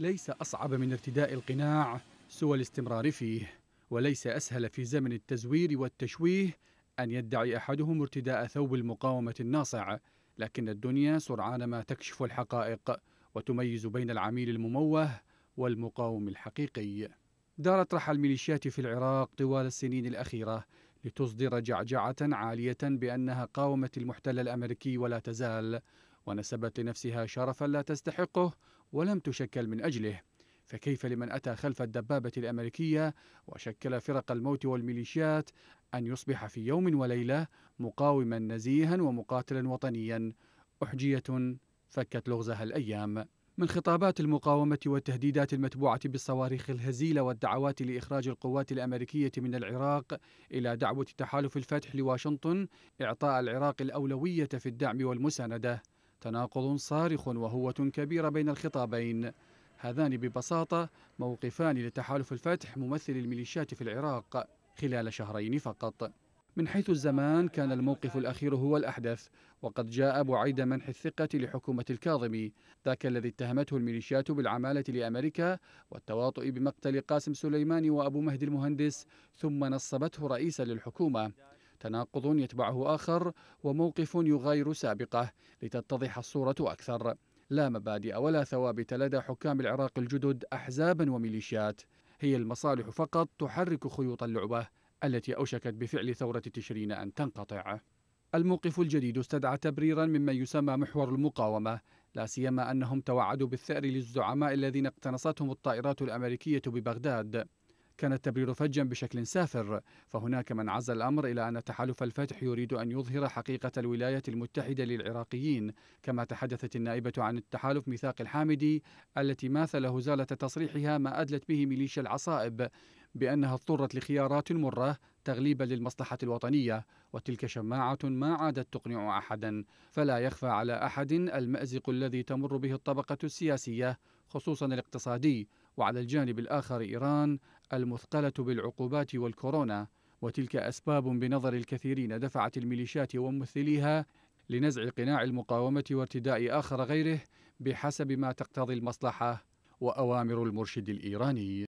ليس أصعب من ارتداء القناع سوى الاستمرار فيه وليس أسهل في زمن التزوير والتشويه أن يدعي أحدهم ارتداء ثوب المقاومة الناصع لكن الدنيا سرعان ما تكشف الحقائق وتميز بين العميل المموه والمقاوم الحقيقي دارت رحى الميليشيات في العراق طوال السنين الأخيرة لتصدر جعجعة عالية بأنها قاومت المحتل الأمريكي ولا تزال ونسبت لنفسها شرفا لا تستحقه ولم تشكل من أجله فكيف لمن أتى خلف الدبابة الأمريكية وشكل فرق الموت والميليشيات أن يصبح في يوم وليلة مقاوما نزيها ومقاتلا وطنيا أحجية فكت لغزها الأيام من خطابات المقاومة والتهديدات المتبوعة بالصواريخ الهزيلة والدعوات لإخراج القوات الأمريكية من العراق إلى دعوة تحالف الفتح لواشنطن إعطاء العراق الأولوية في الدعم والمساندة تناقض صارخ وهوة كبيرة بين الخطابين هذان ببساطة موقفان لتحالف الفتح ممثل الميليشيات في العراق خلال شهرين فقط من حيث الزمان كان الموقف الأخير هو الأحدث وقد جاء بعيد منح الثقة لحكومة الكاظمي ذاك الذي اتهمته الميليشيات بالعمالة لأمريكا والتواطؤ بمقتل قاسم سليماني وأبو مهدي المهندس ثم نصبته رئيسا للحكومة تناقض يتبعه آخر وموقف يغاير سابقه لتتضح الصورة أكثر لا مبادئ ولا ثوابت لدى حكام العراق الجدد أحزابا وميليشيات هي المصالح فقط تحرك خيوط اللعبة التي أوشكت بفعل ثورة تشرين أن تنقطع الموقف الجديد استدعى تبريرا مما يسمى محور المقاومة لا سيما أنهم توعدوا بالثأر للزعماء الذين اقتنصتهم الطائرات الأمريكية ببغداد كان التبرير فجا بشكل سافر فهناك من عز الأمر إلى أن تحالف الفتح يريد أن يظهر حقيقة الولاية المتحدة للعراقيين كما تحدثت النائبة عن التحالف ميثاق الحامدي التي ماثل هزالة تصريحها ما أدلت به ميليشيا العصائب بأنها اضطرت لخيارات مرة تغليبا للمصلحة الوطنية وتلك شماعة ما عادت تقنع أحدا فلا يخفى على أحد المأزق الذي تمر به الطبقة السياسية خصوصا الاقتصادي وعلى الجانب الآخر إيران المثقلة بالعقوبات والكورونا وتلك أسباب بنظر الكثيرين دفعت الميليشيات وممثليها لنزع قناع المقاومة وارتداء آخر غيره بحسب ما تقتضي المصلحة وأوامر المرشد الإيراني